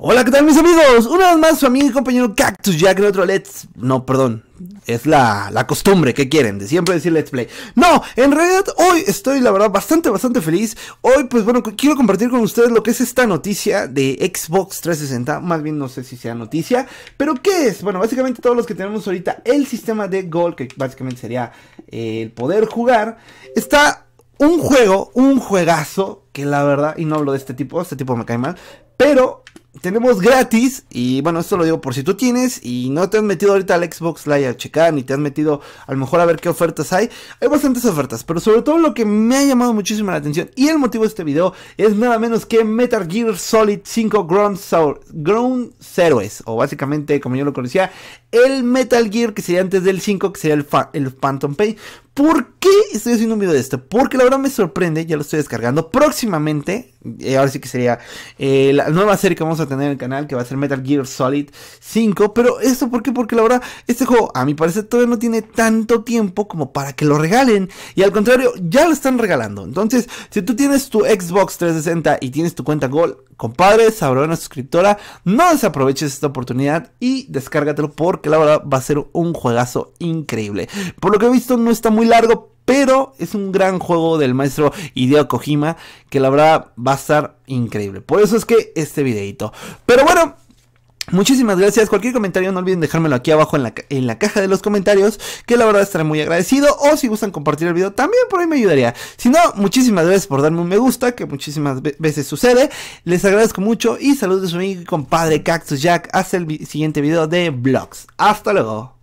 Hola, ¿qué tal mis amigos? Una vez más su amigo y compañero Cactus Jack en otro Let's... No, perdón. Es la, costumbre que quieren de siempre decir Let's Play. No, en realidad hoy estoy la verdad bastante, bastante feliz. Hoy pues bueno, quiero compartir con ustedes lo que es esta noticia de Xbox 360. Más bien no sé si sea noticia. Pero ¿qué es? Bueno, básicamente todos los que tenemos ahorita el sistema de Gold, que básicamente sería eh, el poder jugar, está un juego, un juegazo, que la verdad, y no hablo de este tipo, este tipo me cae mal, pero tenemos gratis, y bueno, esto lo digo por si tú tienes y no te has metido ahorita al Xbox Live a checar, ni te has metido a lo mejor a ver qué ofertas hay. Hay bastantes ofertas, pero sobre todo lo que me ha llamado muchísimo la atención y el motivo de este video es nada menos que Metal Gear Solid 5 Ground, Zeroes, o básicamente, como yo lo conocía, el Metal Gear que sería antes del 5, que sería el, el Phantom Pain. ¿Por qué estoy haciendo un video de esto? Porque la verdad me sorprende, ya lo estoy descargando próximamente. Eh, ahora sí que sería eh, la nueva serie que vamos a tener en el canal, que va a ser Metal Gear Solid 5. Pero eso, ¿por qué? Porque la verdad, este juego, a mi parecer, todavía no tiene tanto tiempo como para que lo regalen. Y al contrario, ya lo están regalando. Entonces, si tú tienes tu Xbox 360 y tienes tu cuenta Gold, compadre, sabrona suscriptora, no desaproveches esta oportunidad y descárgatelo porque la verdad va a ser un juegazo increíble. Por lo que he visto, no está muy largo, pero es un gran juego del maestro Hideo Kojima que la verdad va a estar increíble. Por eso es que este videito. Pero bueno, Muchísimas gracias. Cualquier comentario no olviden dejármelo aquí abajo en la, caja de los comentarios, que la verdad estaré muy agradecido. O si gustan compartir el video, también por ahí me ayudaría. Si no, muchísimas gracias por darme un me gusta, que muchísimas veces sucede. Les agradezco mucho y saludos a y compadre Cactus Jack. Hasta el siguiente video de vlogs. Hasta luego.